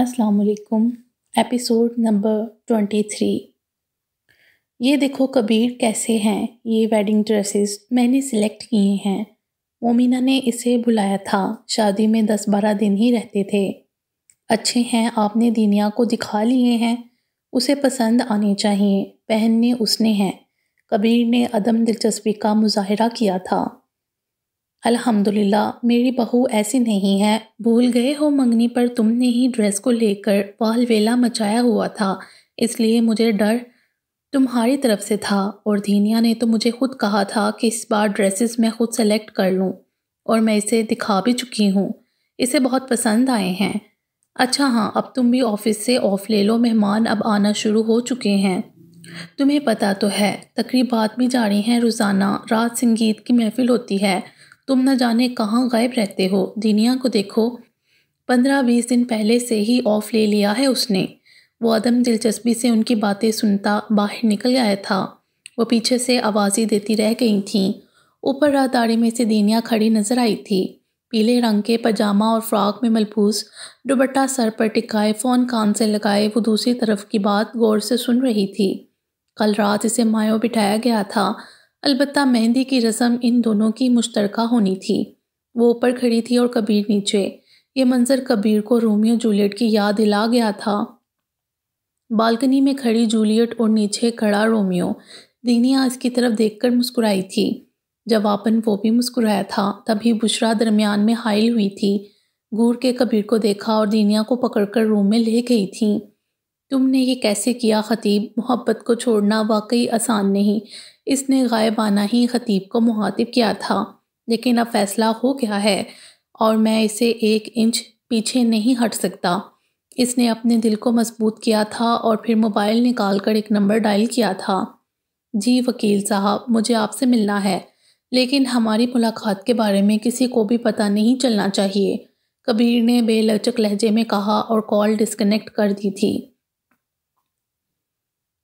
अस्सलाम वालेकुम episode number twenty three ये देखो कबीर कैसे हैं ये वेडिंग ड्रेसेस मैंने सिलेक्ट किए हैं मोमिना ने इसे बुलाया था शादी में दस बारह दिन ही रहते थे अच्छे हैं आपने दीनिया को दिखा लिए हैं उसे पसंद आने चाहिए पहनने उसने हैं कबीर ने अदम दिलचस्पी का मुजाहरा किया था अल्हम्दुलिल्लाह मेरी बहू ऐसी नहीं है भूल गए हो मंगनी पर तुमने ही ड्रेस को लेकर वालवेला मचाया हुआ था इसलिए मुझे डर तुम्हारी तरफ से था और धीनिया ने तो मुझे खुद कहा था कि इस बार ड्रेसेस मैं खुद सेलेक्ट कर लूँ और मैं इसे दिखा भी चुकी हूँ इसे बहुत पसंद आए हैं अच्छा हाँ अब तुम भी ऑफिस से ऑफ ले लो मेहमान अब आना शुरू हो चुके हैं तुम्हें पता तो है तकरीबात भी जारी हैं रोज़ाना रात संगीत की महफिल होती है तुम न जाने कहाँ गायब रहते हो दीनिया को देखो पंद्रह बीस दिन पहले से ही ऑफ ले लिया है उसने वो अदम दिलचस्पी से उनकी बातें सुनता बाहर निकल गया था वो पीछे से आवाज़ें देती रह गई थीं ऊपर राहदारी में से दीनिया खड़ी नजर आई थी पीले रंग के पजामा और फ्रॉक में मलबूस दुबट्टा सर पर टिकाए फ़ोन कान से लगाए वो दूसरी तरफ की बात गौर से सुन रही थी कल रात इसे मायो बिठाया गया था अलबत् मेहंदी की रस्म इन दोनों की मुश्तरका होनी थी वो ऊपर खड़ी थी और कबीर नीचे ये मंज़र कबीर को रोमियो जूलियट की याद दिला गया था बालकनी में खड़ी जूलियट और नीचे खड़ा रोमियो दीनिया इसकी तरफ देखकर मुस्कुराई थी जब आपन वो भी मुस्कुराया था तभी बुशरा दरमियान में हाइल हुई थी घूर के कबीर को देखा और दीनिया को पकड़कर रूम में ले गई थी तुमने ये कैसे किया ख़तीब मोहब्बत को छोड़ना वाकई आसान नहीं इसने गायबाना ही खतीब को मुखातिब किया था लेकिन अब फैसला हो गया है और मैं इसे एक इंच पीछे नहीं हट सकता इसने अपने दिल को मजबूत किया था और फिर मोबाइल निकाल कर एक नंबर डायल किया था जी वकील साहब मुझे आपसे मिलना है लेकिन हमारी मुलाकात के बारे में किसी को भी पता नहीं चलना चाहिए कबीर ने बेलचक लहजे में कहा और कॉल डिस्कनेक्ट कर दी थी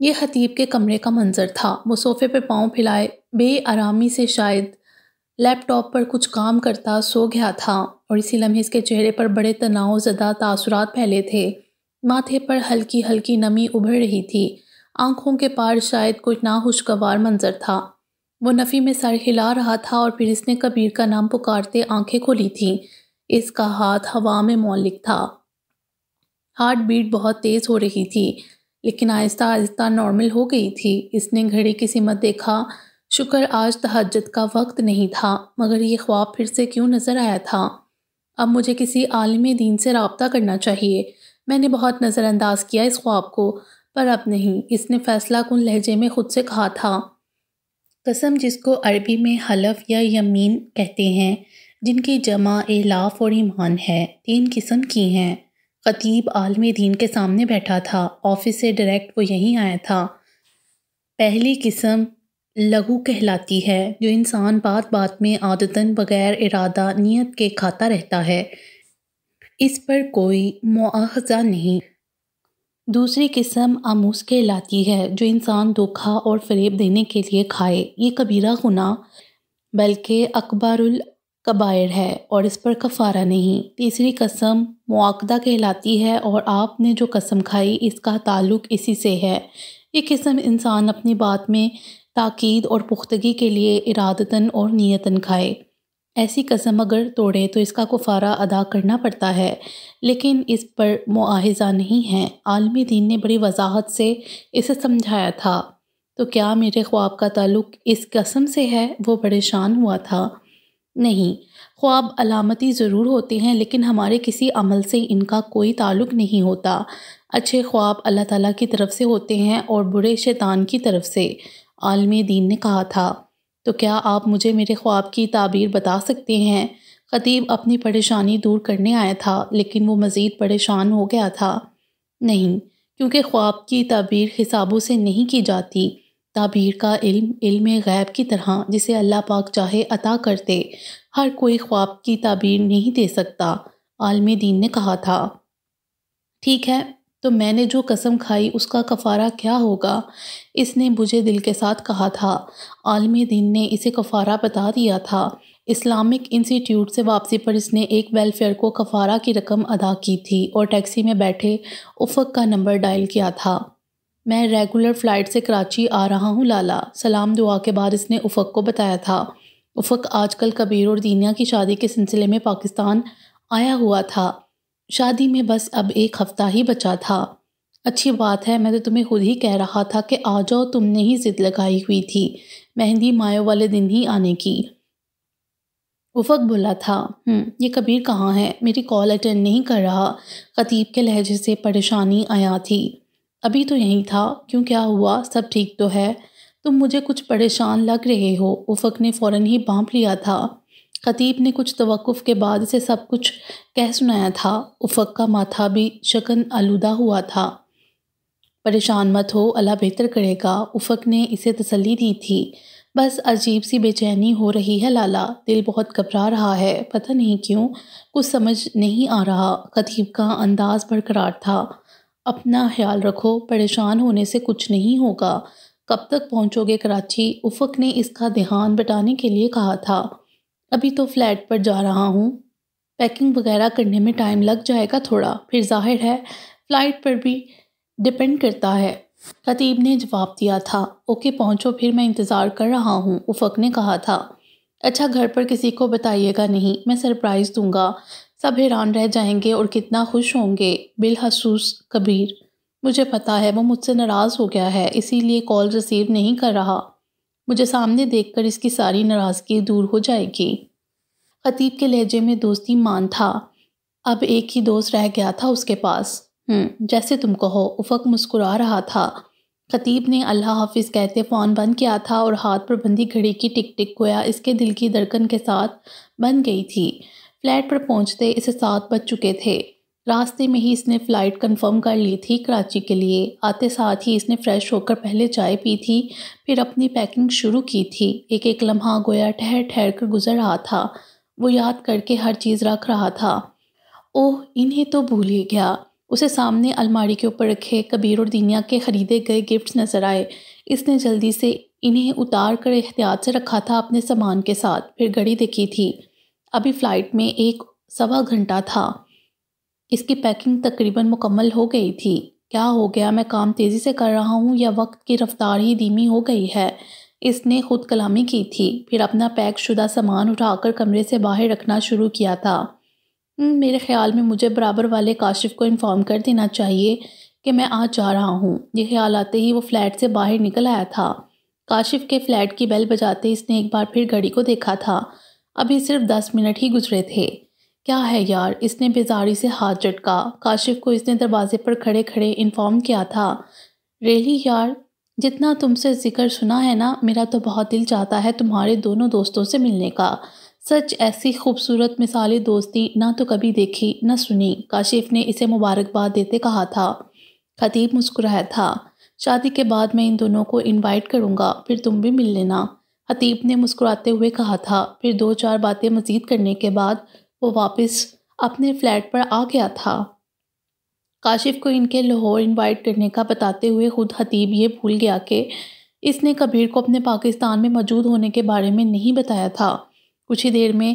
ये हतीब के कमरे का मंजर था वो सोफे पर पाँव फैलाए बे आरामी से शायद लैपटॉप पर कुछ काम करता सो गया था और इसी लम्हे इसके चेहरे पर बड़े तनाव ज़दा तासुरात फैले थे माथे पर हल्की हल्की नमी उभर रही थी आंखों के पार शायद कुछ नाखुशगवार मंजर था वो नफ़ी में सर हिला रहा था और फिर इसने कबीर का नाम पुकारते आंखें खोली थीं इसका हाथ हवा में मौलिक था हार्ट बीट बहुत तेज़ हो रही थी लेकिन आहिस्ता आहिस्ता नॉर्मल हो गई थी इसने घड़ी की सीमत देखा शुक्र आज तहजद का वक्त नहीं था मगर ये ख्वाब फिर से क्यों नज़र आया था अब मुझे किसी आलम दीन से रबता करना चाहिए मैंने बहुत नज़रअंदाज किया इस ख्वाब को पर अब नहीं इसने फैसला कन लहजे में ख़ुद से कहा था कसम जिसको अरबी में हलफ या यमीन कहते हैं जिनकी जमा एलाफ और ईमान है तीन किस्म की हैं खतीब आलम दीन के सामने बैठा था ऑफिस से डायरेक्ट वो यहीं आया था पहली किस्म लघु कहलाती है जो इंसान बात बात में आदतन बगैर इरादा नियत के खाता रहता है इस पर कोई मुआजा नहीं दूसरी किस्म आमूस कहलाती है जो इंसान धोखा और फरेब देने के लिए खाए ये कबीरा गुना बल्कि अकबरुल कबायर है और इस पर कफ़ारा नहीं तीसरी कसम मुआदा कहलाती है और आपने जो कसम खाई इसका ताल्लुक इसी से है ये किस्म इंसान अपनी बात में ताक़द और पुख्तगी के लिए इरादतन और नीयतन खाए ऐसी कसम अगर तोड़े तो इसका कुफारा अदा करना पड़ता है लेकिन इस पर मुआजा नहीं है आलमी दीन ने बड़ी वजाहत से इसे समझाया था तो क्या मेरे ख्वाब का ताल्लुक इस कसम से है वो परेशान हुआ था नहीं ख्वाब अलामती ज़रूर होते हैं लेकिन हमारे किसी अमल से इनका कोई ताल्लुक नहीं होता अच्छे ख्वाब अल्लाह ताला की तरफ से होते हैं और बुरे शैतान की तरफ से आलम दीन ने कहा था तो क्या आप मुझे मेरे ख्वाब की ताबीर बता सकते हैं खतीब अपनी परेशानी दूर करने आया था लेकिन वो मज़ीद परेशान हो गया था नहीं क्योंकि ख्वाब की ताबीर हिसाबों से नहीं की जाती ताबीर का इल्म इल्म गैब की तरह जिसे अल्लाह पाक चाहे अता करते हर कोई ख्वाब की ताबीर नहीं दे सकता आलम दीन ने कहा था ठीक है तो मैंने जो कसम खाई उसका कफ़ारा क्या होगा इसने मुझे दिल के साथ कहा था आलम दीन ने इसे कफ़ारा बता दिया था इस्लामिक इंस्टीट्यूट से वापसी पर इसने एक वेलफेयर को कफ़ारा की रकम अदा की थी और टैक्सी में बैठे उफक का नंबर डायल किया था मैं रेगुलर फ़्लाइट से कराची आ रहा हूँ लाला सलाम दुआ के बाद इसने उफक को बताया था उफक आजकल कबीर और दीनिया की शादी के सिलसिले में पाकिस्तान आया हुआ था शादी में बस अब एक हफ्ता ही बचा था अच्छी बात है मैं तो तुम्हें खुद ही कह रहा था कि आ जाओ तुमने ही जिद लगाई हुई थी मेहंदी मायो वाले दिन ही आने की उफक बोला था हम्म, ये कबीर कहाँ है मेरी कॉल अटेंड नहीं कर रहा खतीब के लहजे से परेशानी आया थी अभी तो यहीं था क्यों क्या हुआ सब ठीक तो है तुम मुझे कुछ परेशान लग रहे हो उफक ने फ़ौरन ही भांप लिया था खतीब ने कुछ तवक़ुफ़ के बाद से सब कुछ कह सुनाया था उफक का माथा भी शकन आलूदा हुआ था परेशान मत हो अल्लाह बेहतर करेगा उफक ने इसे तसल्ली दी थी बस अजीब सी बेचैनी हो रही है लाला दिल बहुत घबरा रहा है पता नहीं क्यों कुछ समझ नहीं आ रहा खतीब का अंदाज़ बरकरार था अपना ख्याल रखो परेशान होने से कुछ नहीं होगा कब तक पहुंचोगे कराची उफक ने इसका ध्यान बटाने के लिए कहा था अभी तो फ्लैट पर जा रहा हूँ पैकिंग वगैरह करने में टाइम लग जाएगा थोड़ा फिर जाहिर है फ़्लाइट पर भी डिपेंड करता है खतीब ने जवाब दिया था ओके पहुंचो फिर मैं इंतज़ार कर रहा हूँ उफक ने कहा था अच्छा घर पर किसी को बताइएगा नहीं मैं सरप्राइज़ दूंगा सब हैरान रह जाएंगे और कितना खुश होंगे बिलखसूस कबीर मुझे पता है वो मुझसे नाराज़ हो गया है इसीलिए कॉल रिसीव नहीं कर रहा मुझे सामने देखकर इसकी सारी नाराज़गी दूर हो जाएगी खतीब के लहजे में दोस्ती मान था अब एक ही दोस्त रह गया था उसके पास हम्म, जैसे तुम कहो उफक मुस्कुरा रहा था खतीब ने अल्लाह हाफिज कहते फ़ोन बंद किया था और हाथ पर बंधी घड़ी की टिक टिक गोया इसके दिल की धड़कन के साथ बन गई थी फ्लैट पर पहुंचते इसे सात बज चुके थे रास्ते में ही इसने फ़्लाइट कंफर्म कर ली थी कराची के लिए आते साथ ही इसने फ़्रेश होकर पहले चाय पी थी फिर अपनी पैकिंग शुरू की थी एक एक लम्हा गोया ठहर ठहर कर गुजर रहा था वो याद करके हर चीज़ रख रहा था ओह इन्हें तो भूल ही गया उसे सामने अलमारी के ऊपर रखे कबीर और दीनिया के ख़रीदे गए गिफ्ट्स नज़र आए इसने जल्दी से इन्हें उतार कर एहतियात से रखा था अपने सामान के साथ फिर घड़ी देखी थी अभी फ़्लाइट में एक सवा घंटा था इसकी पैकिंग तकरीबन मुकम्मल हो गई थी क्या हो गया मैं काम तेज़ी से कर रहा हूँ या वक्त की रफ्तार ही धीमी हो गई है इसने खुद कलामी की थी फिर अपना पैक शुदा सामान उठाकर कमरे से बाहर रखना शुरू किया था मेरे ख्याल में मुझे बराबर वाले काशिफ को इन्फॉर्म कर देना चाहिए कि मैं आज जा रहा हूँ ये ख्याल आते ही वो फ्लैट से बाहर निकल आया था काशिफ के फ्लैट की बेल बजाते इसने एक बार फिर घड़ी को देखा था अभी सिर्फ दस मिनट ही गुजरे थे क्या है यार इसने बेजारी से हाथ झटका काशिफ को इसने दरवाजे पर खड़े खड़े इन्फॉर्म किया था रेली यार जितना तुमसे जिक्र सुना है ना मेरा तो बहुत दिल चाहता है तुम्हारे दोनों दोस्तों से मिलने का सच ऐसी खूबसूरत मिसाली दोस्ती ना तो कभी देखी ना सुनी काशिफ ने इसे मुबारकबाद देते कहा था खतीब मुस्कुराया था शादी के बाद मैं इन दोनों को इनवाइट करूंगा फिर तुम भी मिल लेना खतीब ने मुस्कुराते हुए कहा था फिर दो चार बातें मजीद करने के बाद वो वापस अपने फ्लैट पर आ गया था काशिफ को इनके लाहौर इनवाइट करने का बताते हुए खुद हतीब ये भूल गया कि इसने कबीर को अपने पाकिस्तान में मौजूद होने के बारे में नहीं बताया था कुछ ही देर में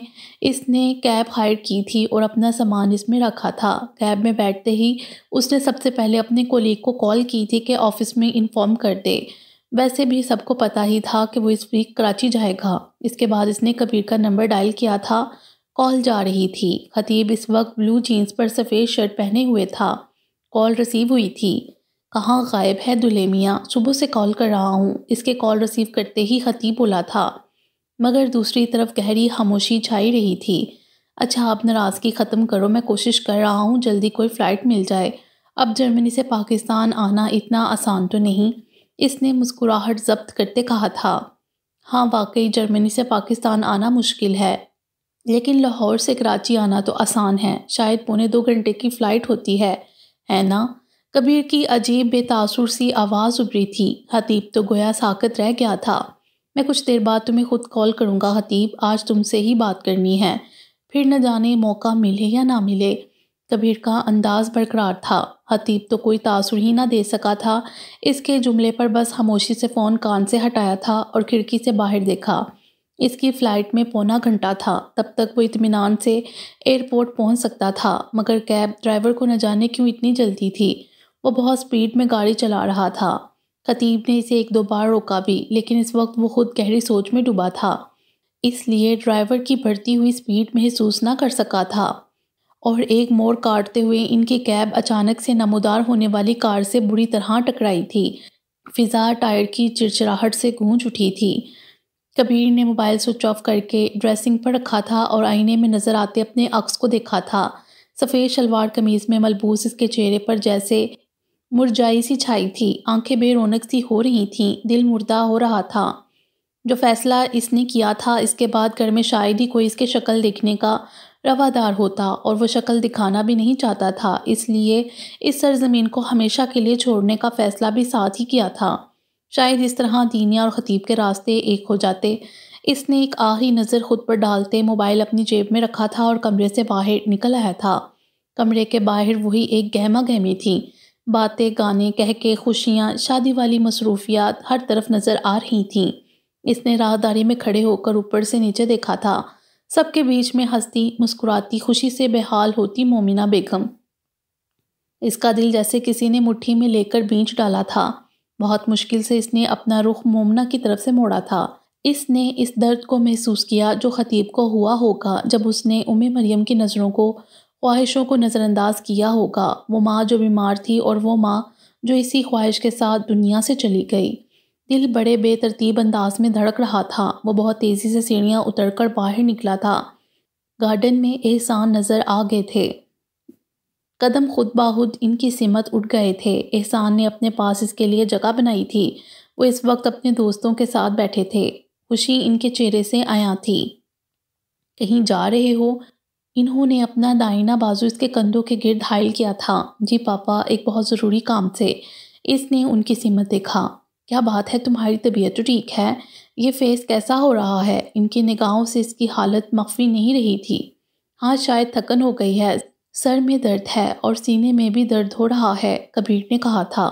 इसने कैब हायर की थी और अपना सामान इसमें रखा था कैब में बैठते ही उसने सबसे पहले अपने कोलीग को कॉल की थी कि ऑफिस में इन्फॉर्म कर दे वैसे भी सबको पता ही था कि वो इस वीक कराची जाएगा इसके बाद इसने कबीर का नंबर डायल किया था कॉल जा रही थी खतीब इस वक्त ब्लू जीन्स पर सफ़ेद शर्ट पहने हुए था कॉल रिसीव हुई थी कहाँ गायब है दुल्हे मियाँ सुबह से कॉल कर रहा हूँ इसके कॉल रिसीव करते ही खतीब बोला था मगर दूसरी तरफ गहरी खामोशी छाई रही थी अच्छा आप नाराज़गी ख़त्म करो मैं कोशिश कर रहा हूँ जल्दी कोई फ़्लाइट मिल जाए अब जर्मनी से पाकिस्तान आना इतना आसान तो नहीं इसने मुस्कुराहट जब्त करते कहा था हाँ वाकई जर्मनी से पाकिस्तान आना मुश्किल है लेकिन लाहौर से कराची आना तो आसान है शायद पौने दो घंटे की फ़्लाइट होती है है ना कबीर की अजीब बेतासुर सी आवाज़ उभरी थी हतीब तो गोया साकत रह गया था मैं कुछ देर बाद तुम्हें खुद कॉल करूँगा हतीब आज तुमसे ही बात करनी है फिर न जाने मौका मिले या ना मिले कबीर का अंदाज़ बरकरार था हतीब तो कोई तासुर ही ना दे सका था इसके जुमले पर बस खामोशी से फ़ोन कान से हटाया था और खिड़की से बाहर देखा इसकी फ़्लाइट में पौना घंटा था तब तक वो इतमान से एयरपोर्ट पहुंच सकता था मगर कैब ड्राइवर को न जाने क्यों इतनी जल्दी थी वो बहुत स्पीड में गाड़ी चला रहा था खतीब ने इसे एक दो बार रोका भी लेकिन इस वक्त वो खुद गहरी सोच में डूबा था इसलिए ड्राइवर की बढ़ती हुई स्पीड महसूस ना कर सका था और एक मोड़ काटते हुए इनकी कैब अचानक से नमोदार होने वाली कार से बुरी तरह टकराई थी फिजा टायर की चिड़चिड़ाहट से गूंज उठी थी कबीर ने मोबाइल स्विच ऑफ करके ड्रेसिंग पर रखा था और आईने में नज़र आते अपने अक्स को देखा था सफ़ेद शलवार कमीज़ में मलबूस इसके चेहरे पर जैसे मुरझाई सी छाई थी आंखें बेरोनक सी हो रही थीं दिल मुर्दा हो रहा था जो फैसला इसने किया था इसके बाद घर में शायद ही कोई इसके शक्ल देखने का रवादार होता और वह शक्ल दिखाना भी नहीं चाहता था इसलिए इस सरजमीन को हमेशा के लिए छोड़ने का फ़ैसला भी साथ ही किया था शायद इस तरह दीनिया और ख़तीब के रास्ते एक हो जाते इसने एक आखिरी नज़र खुद पर डालते मोबाइल अपनी जेब में रखा था और कमरे से बाहर निकल आया था कमरे के बाहर वही एक गहमा गहमी थी बातें गाने कह के खुशियाँ शादी वाली मसरूफियात हर तरफ नज़र आ रही थीं इसने राहदारी में खड़े होकर ऊपर से नीचे देखा था सबके बीच में हंसती मुस्कुराती खुशी से बेहाल होती मोमिना बेगम इसका दिल जैसे किसी ने मुट्ठी में लेकर बींच डाला था बहुत मुश्किल से इसने अपना रुख मोमना की तरफ से मोड़ा था इसने इस दर्द को महसूस किया जो खतीब को हुआ होगा जब उसने उमे मरियम की नज़रों को ख्वाहिशों को नज़रअंदाज किया होगा वो माँ जो बीमार थी और वो माँ जो इसी ख्वाहिश के साथ दुनिया से चली गई दिल बड़े बेतरतीब अंदाज में धड़क रहा था वो बहुत तेज़ी से सीढ़ियाँ उतर कर बाहर निकला था गार्डन में एहसान नज़र आ गए थे कदम खुद बाहुद इनकी सिमत उठ गए थे एहसान ने अपने पास इसके लिए जगह बनाई थी वो इस वक्त अपने दोस्तों के साथ बैठे थे खुशी इनके चेहरे से आया थी कहीं जा रहे हो इन्होंने अपना दाइना बाजू इसके कंधों के गिर्द हाइल किया था जी पापा एक बहुत ज़रूरी काम से इसने उनकी सिमत देखा क्या बात है तुम्हारी तबीयत तो ठीक है ये फेस कैसा हो रहा है इनकी निगाहों से इसकी हालत मख्फी नहीं रही थी हाँ शायद थकन हो गई है सर में दर्द है और सीने में भी दर्द हो रहा है कबीर ने कहा था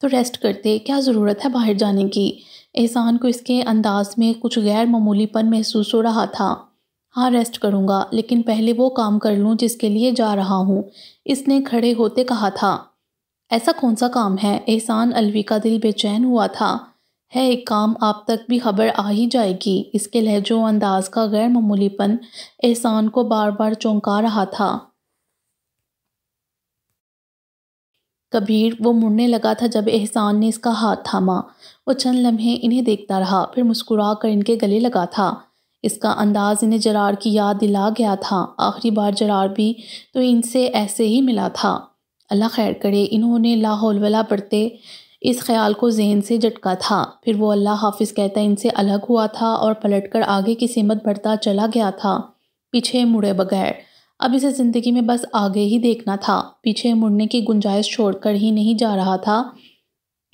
तो रेस्ट करते क्या ज़रूरत है बाहर जाने की एहसान को इसके अंदाज में कुछ गैर मामूलीपन महसूस हो रहा था हाँ रेस्ट करूँगा लेकिन पहले वो काम कर लूँ जिसके लिए जा रहा हूँ इसने खड़े होते कहा था ऐसा कौन सा काम है एहसान अलवी का दिल बेचैन हुआ था है एक काम आप तक भी खबर आ ही जाएगी इसके लहजों अंदाज का गैर मामूलीपन एहसान को बार बार चौंका रहा था कबीर वो मुड़ने लगा था जब एहसान ने इसका हाथ थामा वो चंद लम्हे इन्हें देखता रहा फिर मुस्कुरा कर इनके गले लगा था इसका अंदाज इन्हें जरार की याद दिला गया था आखिरी बार जरार भी तो इनसे ऐसे ही मिला था अल्लाह खैर करे इन्होंने लाहौलवला पढ़ते इस ख्याल को जहन से झटका था फिर वो अल्लाह हाफिज़ कहता इनसे अलग हुआ था और पलटकर आगे की सीमत बढ़ता चला गया था पीछे मुड़े बगैर अब इसे ज़िंदगी में बस आगे ही देखना था पीछे मुड़ने की गुंजाइश छोड़कर ही नहीं जा रहा था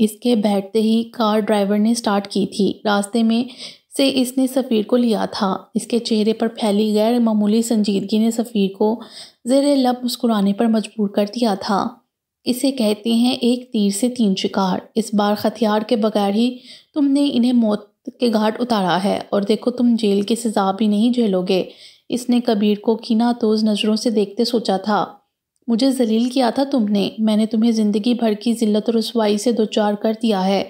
इसके बैठते ही कार ड्राइवर ने स्टार्ट की थी रास्ते में से इसने सफ़ीर को लिया था इसके चेहरे पर फैली गैर मामूली संजीदगी ने सफ़ीर को जेर लब मुस्कुराने पर मजबूर कर दिया था इसे कहते हैं एक तीर से तीन शिकार इस बार हथियार के बगैर ही तुमने इन्हें मौत के घाट उतारा है और देखो तुम जेल की सज़ा भी नहीं झेलोगे इसने कबीर को तोज़ नज़रों से देखते सोचा था मुझे जलील किया था तुमने मैंने तुम्हें ज़िंदगी भर की जिल्लत और रसवाई से दो चार कर दिया है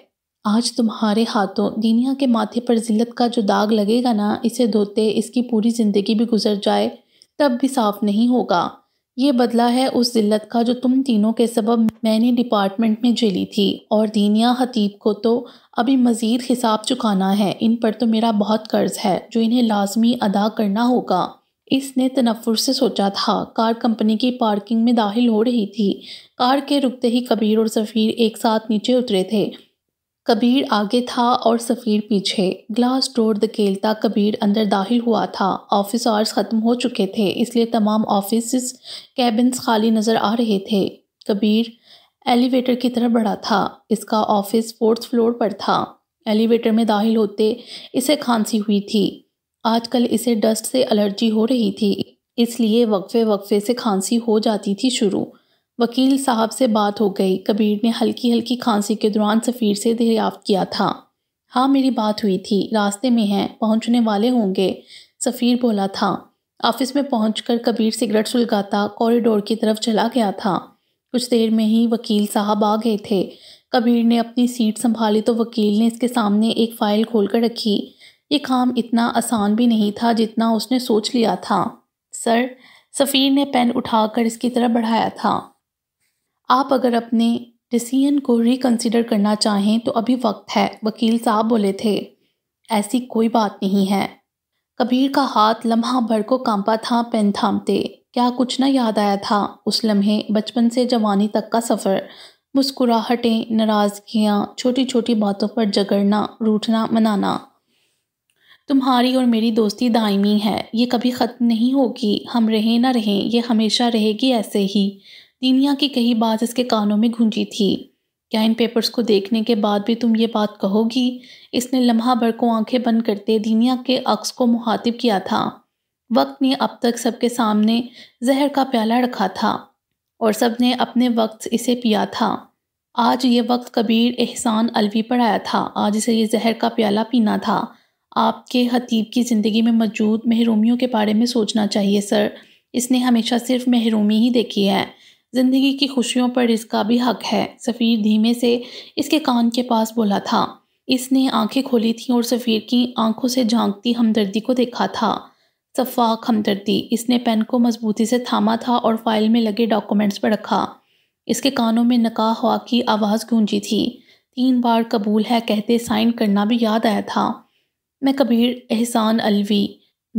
आज तुम्हारे हाथों दीनिया के माथे पर जिल्लत का जो दाग लगेगा ना इसे धोते इसकी पूरी ज़िंदगी भी गुजर जाए तब भी साफ नहीं होगा ये बदला है उस जिल्लत का जो तुम तीनों के सबब मैंने डिपार्टमेंट में झेली थी और दीनिया हतीब को तो अभी मज़ीद हिसाब चुकाना है इन पर तो मेरा बहुत कर्ज है जो इन्हें लाजमी अदा करना होगा इसने तनफ़ुर से सोचा था कार कंपनी की पार्किंग में दाखिल हो रही थी कार के रुकते ही कबीर और सफ़ीर एक साथ नीचे उतरे थे कबीर आगे था और सफ़ीर पीछे ग्लास डोर धकेलता कबीर अंदर दाखिल हुआ था ऑफिस आवर्स ख़त्म हो चुके थे इसलिए तमाम ऑफिस कैबिन्स खाली नज़र आ रहे थे कबीर एलिवेटर की तरफ बढ़ा था इसका ऑफिस फोर्थ फ्लोर पर था एलिवेटर में दाखिल होते इसे खांसी हुई थी आजकल इसे डस्ट से एलर्जी हो रही थी इसलिए वक्फे वक्फे से खांसी हो जाती थी शुरू वकील साहब से बात हो गई कबीर ने हल्की हल्की खांसी के दौरान सफ़ीर से दरियाफ्त किया था हाँ मेरी बात हुई थी रास्ते में हैं पहुँचने वाले होंगे सफ़ीर बोला था ऑफिस में पहुँच कबीर सिगरेट सुलगाता कॉरिडोर की तरफ चला गया था कुछ देर में ही वकील साहब आ गए थे कबीर ने अपनी सीट संभाली तो वकील ने इसके सामने एक फ़ाइल खोल कर रखी ये काम इतना आसान भी नहीं था जितना उसने सोच लिया था सर सफ़ीर ने पेन उठाकर इसकी तरफ बढ़ाया था आप अगर अपने डिसीजन को रिकंसिडर करना चाहें तो अभी वक्त है वकील साहब बोले थे ऐसी कोई बात नहीं है कबीर का हाथ लम्हा भर को कांपा था पेन थामते क्या कुछ ना याद आया था उस लम्हे बचपन से जवानी तक का सफ़र मुस्कुराहटें नाराज़गियाँ छोटी छोटी बातों पर जगड़ना रूठना मनाना तुम्हारी और मेरी दोस्ती दायमी है ये कभी ख़त्म नहीं होगी हम रहें ना रहें ये हमेशा रहेगी ऐसे ही दीनिया की कही बात इसके कानों में गूंजी थी क्या इन पेपर्स को देखने के बाद भी तुम ये बात कहोगी इसने लम्हा भर को आंखें बंद करते दीनिया के अक्स को मुखातिब किया था वक्त ने अब तक सबके सामने जहर का प्याला रखा था और सब ने अपने वक्त इसे पिया था आज ये वक्त कबीर एहसान अलवी पर आया था आज इसे ये जहर का प्याला पीना था आपके हतीब की ज़िंदगी में मौजूद महरूमियों के बारे में सोचना चाहिए सर इसने हमेशा सिर्फ महरूमी ही देखी है ज़िंदगी की खुशियों पर इसका भी हक है सफ़ीर धीमे से इसके कान के पास बोला था इसने आंखें खोली थीं और सफ़ीर की आंखों से झांकती हमदर्दी को देखा था सफाक हमदर्दी इसने पेन को मजबूती से थामा था और फाइल में लगे डॉक्यूमेंट्स पर रखा इसके कानों में नका हवा की आवाज़ गूंजी थी तीन बार कबूल है कहते साइन करना भी याद आया था मैं कबीर एहसान अलवी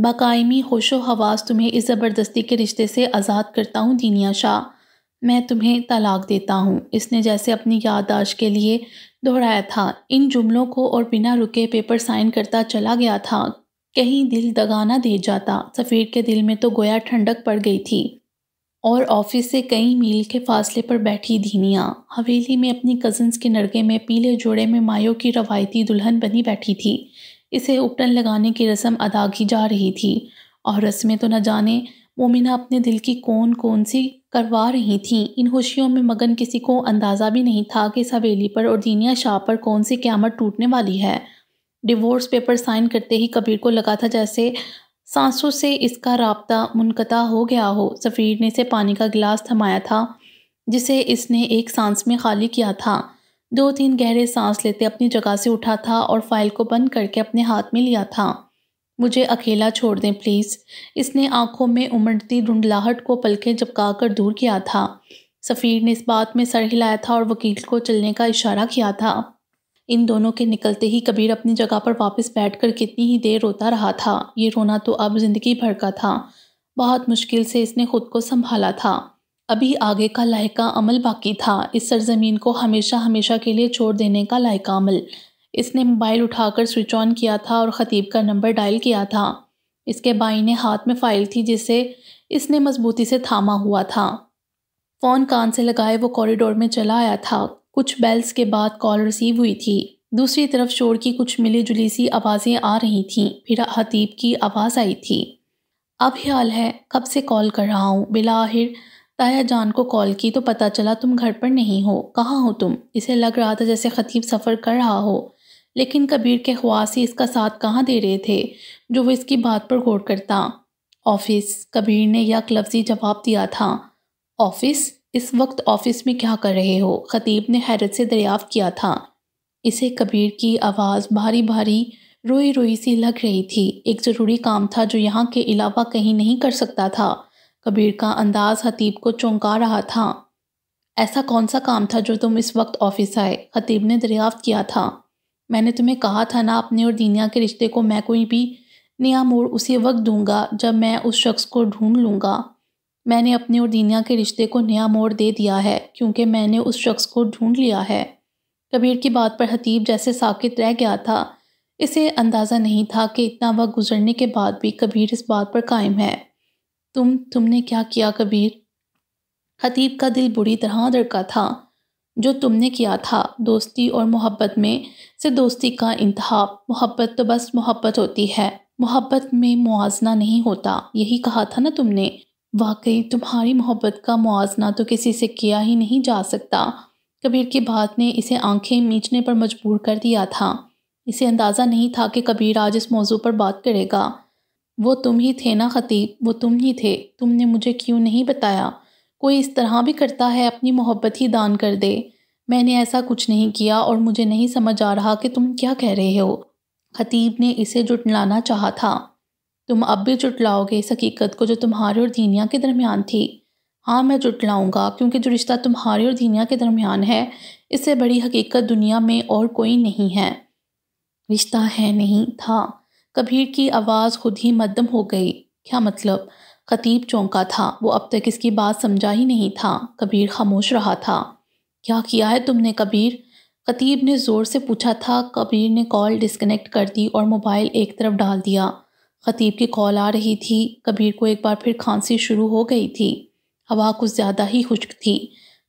बाकायमी होशो हवास तुम्हें इस ज़बरदस्ती के रिश्ते से आज़ाद करता हूँ दीनिया शाह मैं तुम्हें तलाक देता हूँ इसने जैसे अपनी याददाश्त के लिए दोहराया था इन जुमलों को और बिना रुके पेपर साइन करता चला गया था कहीं दिल दगाना दे जाता सफ़ीर के दिल में तो गोया ठंडक पड़ गई थी और ऑफिस से कई मील के फासले पर बैठी धीनिया हवेली में अपनी कज़न्स के नड़के में पीले जोड़े में मायों की रवायती दुल्हन बनी बैठी थी इसे उपटन लगाने की रस्म अदा की जा रही थी और रस्में तो न जाने मोमिना अपने दिल की कौन कौन सी करवा रही थीं इन खुशियों में मगन किसी को अंदाज़ा भी नहीं था कि इस हवेली पर और दीनिया शाह पर कौन सी क्यामत टूटने वाली है डिवोर्स पेपर साइन करते ही कबीर को लगा था जैसे सांसों से इसका रबता मुनक़ा हो गया हो सफ़ीर ने इसे पानी का गिलास थमाया था जिसे इसने एक सांस में खाली किया था दो तीन गहरे सांस लेते अपनी जगह से उठा था और फाइल को बंद करके अपने हाथ में लिया था मुझे अकेला छोड़ दें प्लीज़ इसने आंखों में उमड़ती धुंधलाहट को पलकें कर दूर किया था सफ़ीर ने इस बात में सर हिलाया था और वकील को चलने का इशारा किया था इन दोनों के निकलते ही कबीर अपनी जगह पर वापस बैठकर कितनी ही देर रोता रहा था ये रोना तो अब ज़िंदगी भर का था बहुत मुश्किल से इसने खुद को संभाला था अभी आगे का लायका अमल बाकी था इस सरजमीन को हमेशा हमेशा के लिए छोड़ देने का लायका अमल इसने मोबाइल उठाकर स्विच ऑन किया था और ख़तीब का नंबर डायल किया था इसके बाई ने हाथ में फ़ाइल थी जिसे इसने मजबूती से थामा हुआ था फ़ोन कान से लगाए वो कॉरिडोर में चला आया था कुछ बेल्स के बाद कॉल रिसीव हुई थी दूसरी तरफ शोर की कुछ मिली जुली सी आवाज़ें आ रही थीं फिर हतीब की आवाज़ आई थी अब ख्याल है कब से कॉल कर रहा हूँ बिलाहिर ताया जान को कॉल की तो पता चला तुम घर पर नहीं हो कहाँ हो तुम इसे लग रहा था जैसे खतीब सफ़र कर रहा हो लेकिन कबीर के ख्वास ही इसका साथ कहाँ दे रहे थे जो वो इसकी बात पर गौर करता ऑफिस कबीर ने यह लफ्जी जवाब दिया था ऑफिस इस वक्त ऑफिस में क्या कर रहे हो खतीब ने हैरत से दरियाफ्त किया था इसे कबीर की आवाज़ भारी भारी रोई रोई सी लग रही थी एक ज़रूरी काम था जो यहाँ के अलावा कहीं नहीं कर सकता था कबीर का अंदाज़ हतीब को चौंका रहा था ऐसा कौन सा काम था जो तुम इस वक्त ऑफिस आए खतीब ने दरियाफ्त किया था मैंने तुम्हें कहा था ना अपने और दीनिया के रिश्ते को मैं कोई भी नया मोड़ उसी वक्त दूंगा जब मैं उस शख्स को ढूंढ लूँगा मैंने अपने और दीनिया के रिश्ते को नया मोड़ दे दिया है क्योंकि मैंने उस शख्स को ढूंढ लिया है कबीर की बात पर हतीब जैसे साकित रह गया था इसे अंदाज़ा नहीं था कि इतना वक्त गुजरने के बाद भी कबीर इस बात पर कायम है तुम तुमने क्या किया कबीर हतीब का दिल बुरी तरह धड़का था जो तुमने किया था दोस्ती और मोहब्बत में से दोस्ती का इंतहा मोहब्बत तो बस मोहब्बत होती है मोहब्बत में मुआजना नहीं होता यही कहा था ना तुमने वाकई तुम्हारी मोहब्बत का मुआजना तो किसी से किया ही नहीं जा सकता कबीर की बात ने इसे आंखें मीचने पर मजबूर कर दिया था इसे अंदाज़ा नहीं था कि कबीर आज इस मौजू पर बात करेगा वो तुम ही थे ना खतीब वो तुम ही थे तुमने मुझे क्यों नहीं बताया कोई इस तरह भी करता है अपनी मोहब्बत ही दान कर दे मैंने ऐसा कुछ नहीं किया और मुझे नहीं समझ आ रहा कि तुम क्या कह रहे हो खतीब ने इसे जुटलाना चाहा था तुम अब भी जुटलाओगे इस हकीकत को जो तुम्हारे और दीनिया के दरमियान थी हाँ मैं जुटलाऊँगा क्योंकि जो रिश्ता तुम्हारे और दीनिया के दरमियान है इससे बड़ी हकीकत दुनिया में और कोई नहीं है रिश्ता है नहीं था कबीर की आवाज़ खुद ही मद्दम हो गई क्या मतलब खतीब चौंका था वो अब तक इसकी बात समझा ही नहीं था कबीर खामोश रहा था क्या किया है तुमने कबीर खतीब ने ज़ोर से पूछा था कबीर ने कॉल डिस्कनेक्ट कर दी और मोबाइल एक तरफ डाल दिया खतीब की कॉल आ रही थी कबीर को एक बार फिर खांसी शुरू हो गई थी हवा कुछ ज़्यादा ही खुश्क थी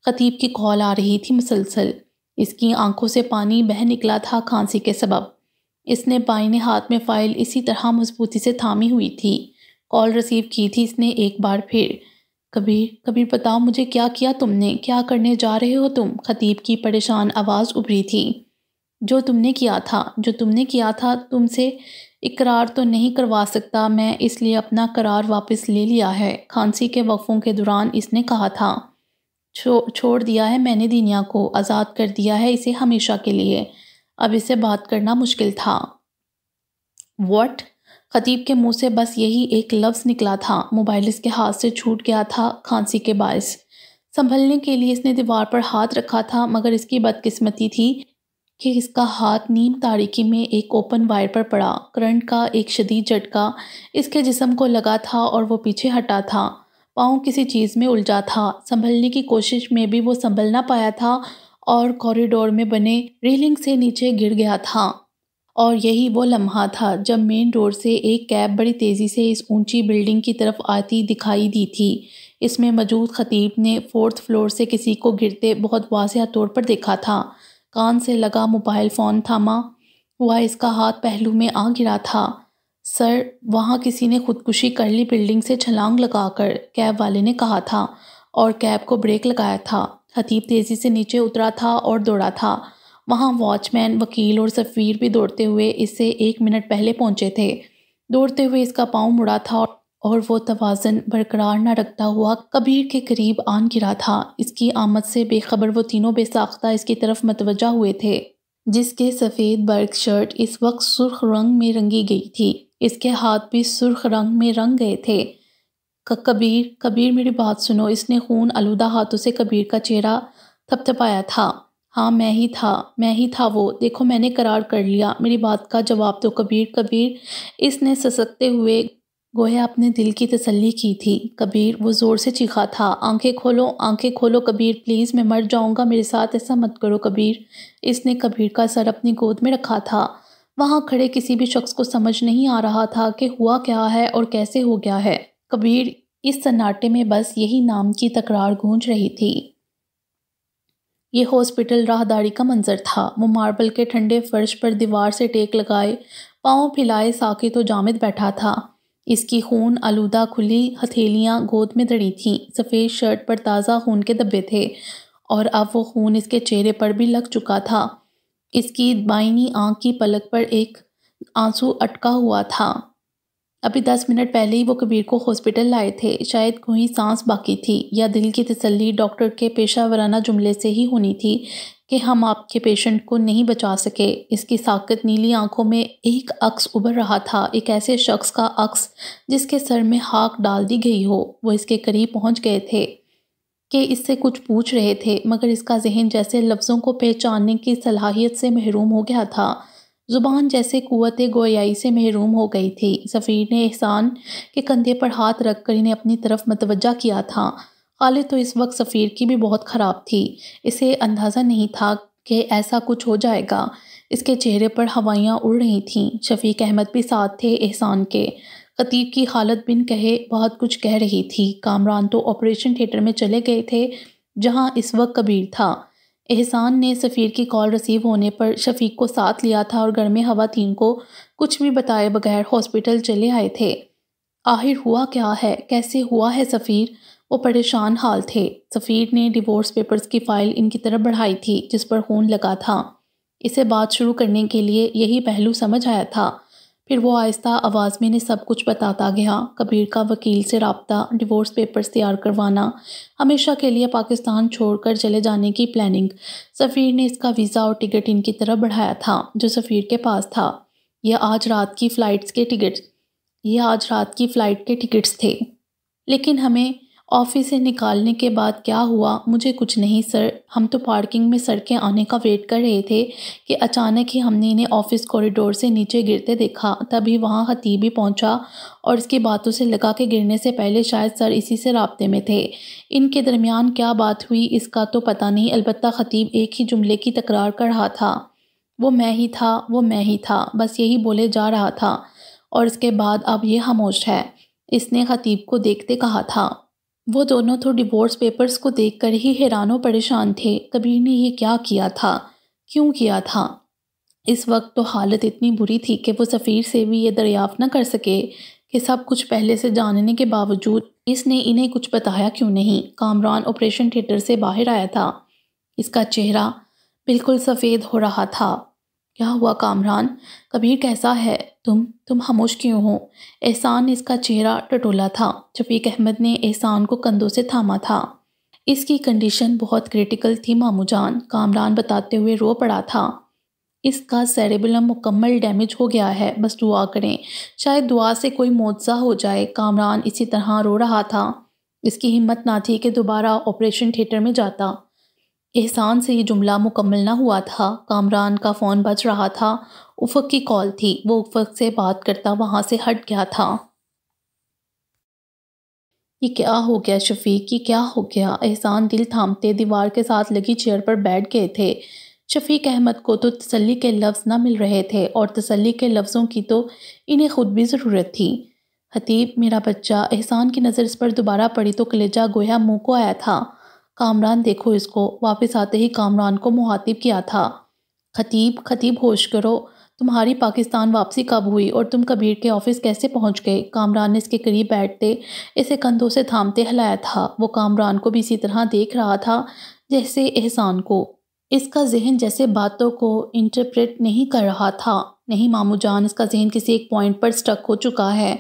खतीब की कॉल आ रही थी मुसलसल इसकी आंखों से पानी बह निकला था खांसी के सबब इसने बाइने हाथ में फ़ाइल इसी तरह मजबूती से थामी हुई थी कॉल रिसीव की थी इसने एक बार फिर कबीर कबीर बताओ मुझे क्या किया तुमने क्या करने जा रहे हो तुम खतीब की परेशान आवाज़ उभरी थी जो तुमने किया था जो तुमने किया था तुमसे इकरार तो नहीं करवा सकता मैं इसलिए अपना करार वापस ले लिया है खांसी के वक़ों के दौरान इसने कहा था छो छोड़ दिया है मैंने दीनिया को आज़ाद कर दिया है इसे हमेशा के लिए अब इससे बात करना मुश्किल था वॉट खतीब के मुंह से बस यही एक लफ्ज़ निकला था मोबाइल इसके हाथ से छूट गया था खांसी के बायस संभलने के लिए इसने दीवार पर हाथ रखा था मगर इसकी बदकिस्मती थी कि इसका हाथ नीम तारीकी में एक ओपन वायर पर पड़ा करंट का एक शदीद झटका इसके जिसम को लगा था और वो पीछे हटा था पाँव किसी चीज़ में उलझा था संभलने की कोशिश में भी वो संभल ना पाया था और कॉरिडोर में बने रेलिंग से नीचे गिर गया था और यही वो लम्हा था जब मेन रोड से एक कैब बड़ी तेज़ी से इस ऊंची बिल्डिंग की तरफ आती दिखाई दी थी इसमें मौजूद खतीब ने फोर्थ फ्लोर से किसी को गिरते बहुत वाजह तौर पर देखा था कान से लगा मोबाइल फ़ोन थामा हुआ इसका हाथ पहलू में आ गिरा था सर वहाँ किसी ने खुदकुशी कर ली बिल्डिंग से छलांग लगाकर कैब वाले ने कहा था और कैब को ब्रेक लगाया था खतीब तेज़ी से नीचे उतरा था और दौड़ा था वहाँ वॉचमैन वकील और सफ़ीर भी दौड़ते हुए इससे एक मिनट पहले पहुँचे थे दौड़ते हुए इसका पाँव मुड़ा था और वो तोज़न बरकरार न रखता हुआ कबीर के करीब आन गिरा था इसकी आमद से बेखबर वो तीनों बेसाख्ता इसकी तरफ मतवजह हुए थे जिसके सफ़ेद बर्ग शर्ट इस वक्त सुर्ख रंग में रंगी गई थी इसके हाथ भी सुर्ख रंग में रंग गए थे कबीर कबीर मेरी बात सुनो इसने खून आलूदा हाथों से कबीर का चेहरा थपथपाया था हाँ मैं ही था मैं ही था वो देखो मैंने करार कर लिया मेरी बात का जवाब दो कबीर कबीर इसने ससकते हुए गोया अपने दिल की तसल्ली की थी कबीर वो ज़ोर से चीखा था आंखें खोलो आंखें खोलो कबीर प्लीज़ मैं मर जाऊँगा मेरे साथ ऐसा मत करो कबीर इसने कबीर का सर अपनी गोद में रखा था वहाँ खड़े किसी भी शख्स को समझ नहीं आ रहा था कि हुआ क्या है और कैसे हो गया है कबीर इस सन्नाटे में बस यही नाम की तकरार गूंज रही थी ये हॉस्पिटल राहदारी का मंजर था वो मार्बल के ठंडे फर्श पर दीवार से टेक लगाए पाँव फिलाए साके तो जामिद बैठा था इसकी खून आलूदा खुली हथेलियाँ गोद में दड़ी थीं सफ़ेद शर्ट पर ताज़ा खून के दब्बे थे और अब वो खून इसके चेहरे पर भी लग चुका था इसकी बाइनी आँख की पलक पर एक आंसू अटका हुआ था अभी दस मिनट पहले ही वो कबीर को हॉस्पिटल लाए थे शायद कोई सांस बाकी थी या दिल की तसल्ली डॉक्टर के पेशा वराना जुमले से ही होनी थी कि हम आपके पेशेंट को नहीं बचा सके इसकी साकत नीली आंखों में एक अक्स उभर रहा था एक ऐसे शख्स का अक्स जिसके सर में हाक डाल दी गई हो वो इसके करीब पहुंच गए थे कि इससे कुछ पूछ रहे थे मगर इसका जहन जैसे लफ्ज़ों को पहचानने की सलाहियत से महरूम हो गया था ज़ुबान जैसे कुत गोयाई से महरूम हो गई थी सफ़ीर ने एहसान के कंधे पर हाथ रख कर इन्हें अपनी तरफ मतवजा किया था खालिद तो इस वक्त सफ़ीर की भी बहुत ख़राब थी इसे अंदाज़ा नहीं था कि ऐसा कुछ हो जाएगा इसके चेहरे पर हवाइयाँ उड़ रही थीं शफीक अहमद भी साथ थे एहसान के खतीब की हालत बिन कहे बहुत कुछ कह रही थी कामरान तो ऑपरेशन थिएटर में चले गए थे जहाँ इस वक्त कबीर था एहसान ने सफ़ीर की कॉल रिसीव होने पर शफीक को साथ लिया था और घर में हवातीन को कुछ भी बताए बगैर हॉस्पिटल चले आए थे आखिर हुआ क्या है कैसे हुआ है सफ़ीर वो परेशान हाल थे सफ़ीर ने डिवोर्स पेपर्स की फ़ाइल इनकी तरफ बढ़ाई थी जिस पर खून लगा था इसे बात शुरू करने के लिए यही पहलू समझ आया था फिर वो आहिस्ता आवाज़ में इन्हें सब कुछ बताता गया कबीर का वकील से रबता डिवोर्स पेपर्स तैयार करवाना हमेशा के लिए पाकिस्तान छोड़कर चले जाने की प्लानिंग सफ़ीर ने इसका वीज़ा और टिकट इनकी तरफ बढ़ाया था जो सफ़ीर के पास था यह आज रात की फ़्लाइट्स के टिकट यह आज रात की फ़्लाइट के टिकट्स थे लेकिन हमें ऑफिस से निकालने के बाद क्या हुआ मुझे कुछ नहीं सर हम तो पार्किंग में सड़कें आने का वेट कर रहे थे कि अचानक ही हमने इन्हें ऑफिस कॉरिडोर से नीचे गिरते देखा तभी वहाँ भी पहुँचा और इसकी बातों से लगा के गिरने से पहले शायद सर इसी से रबते में थे इनके दरमियान क्या बात हुई इसका तो पता नहीं अलबत् खतीब एक ही जुमले की तकरार कर रहा था वो मैं ही था वो मैं ही था बस यही बोले जा रहा था और इसके बाद अब ये खामोश है इसने खतीब को देखते कहा था वो दोनों तो डिवोर्स पेपर्स को देखकर ही हैरानों परेशान थे कबीर ने ये क्या किया था क्यों किया था इस वक्त तो हालत इतनी बुरी थी कि वो सफ़ीर से भी ये दरियाफ्त न कर सके कि सब कुछ पहले से जानने के बावजूद इसने इन्हें कुछ बताया क्यों नहीं कामरान ऑपरेशन थिएटर से बाहर आया था इसका चेहरा बिल्कुल सफ़ेद हो रहा था क्या हुआ कामरान कबीर कैसा है तुम तुम खामोश क्यों हो एहसान ने इसका चेहरा टटोला था शफीक अहमद ने एहसान को कंधों से थामा था इसकी कंडीशन बहुत क्रिटिकल थी मामू जान कामरान बताते हुए रो पड़ा था इसका सेरेबुलम मुकम्मल डैमेज हो गया है बस दुआ करें शायद दुआ से कोई मुआवजा हो जाए कामरान इसी तरह रो रहा था इसकी हिम्मत ना थी कि दोबारा ऑपरेशन थिएटर में जाता एहसान से ये जुमला मुकम्मल ना हुआ था कामरान का फ़ोन बज रहा था उफक की कॉल थी वो उफक से बात करता वहाँ से हट गया था ये क्या हो गया शफीक ये क्या हो गया एहसान दिल थामते दीवार के साथ लगी चेयर पर बैठ गए थे शफीक अहमद को तो तसल्ली के लफ्ज़ ना मिल रहे थे और तसल्ली के लफ्ज़ों की तो इन्हें ख़ुद भी ज़रूरत थी हतीब मेरा बच्चा एहसान की नज़र इस पर दोबारा पड़ी तो कलेजा गोया मुँह को आया था कामरान देखो इसको वापस आते ही कामरान को मुहातिब किया था खतीब खतीब होश करो तुम्हारी पाकिस्तान वापसी कब हुई और तुम कबीर के ऑफिस कैसे पहुंच गए कामरान ने इसके करीब बैठते इसे कंधों से थामते हिलाया था वो कामरान को भी इसी तरह देख रहा था जैसे एहसान को इसका जहन जैसे बातों को इंटरप्रेट नहीं कर रहा था नहीं मामू जान इसका जहन किसी एक पॉइंट पर स्टक हो चुका है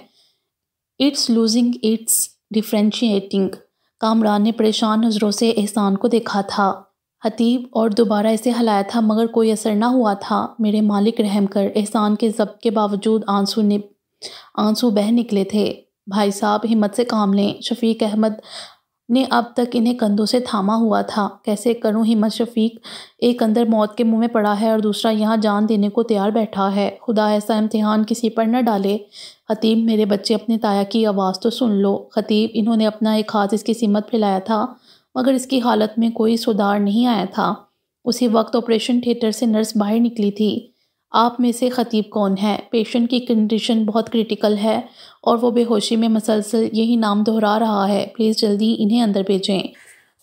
it's losing its differentiating Kamran ने परेशान नज़रों से एहसान को देखा था हतीब और दोबारा इसे हलाया था मगर कोई असर ना हुआ था मेरे मालिक रहम कर एहसान के जब्त के बावजूद आंसू ने आंसू बह निकले थे भाई साहब हिम्मत से काम लें शफीक अहमद ने अब तक इन्हें कंधों से थामा हुआ था कैसे करूं हिम्मत शफीक एक अंदर मौत के मुंह में पड़ा है और दूसरा यहाँ जान देने को तैयार बैठा है खुदा ऐसा इम्तहान किसी पर न डाले खतीब मेरे बच्चे अपने ताया की आवाज़ तो सुन लो खतीब इन्होंने अपना एक हाथ इसकी सीमत फैलाया था मगर इसकी हालत में कोई सुधार नहीं आया था उसी वक्त ऑपरेशन थिएटर से नर्स बाहर निकली थी आप में से ख़तीब कौन है पेशेंट की कंडीशन बहुत क्रिटिकल है और वो बेहोशी में मसलसल यही नाम दोहरा रहा है प्लीज़ जल्दी इन्हें अंदर भेजें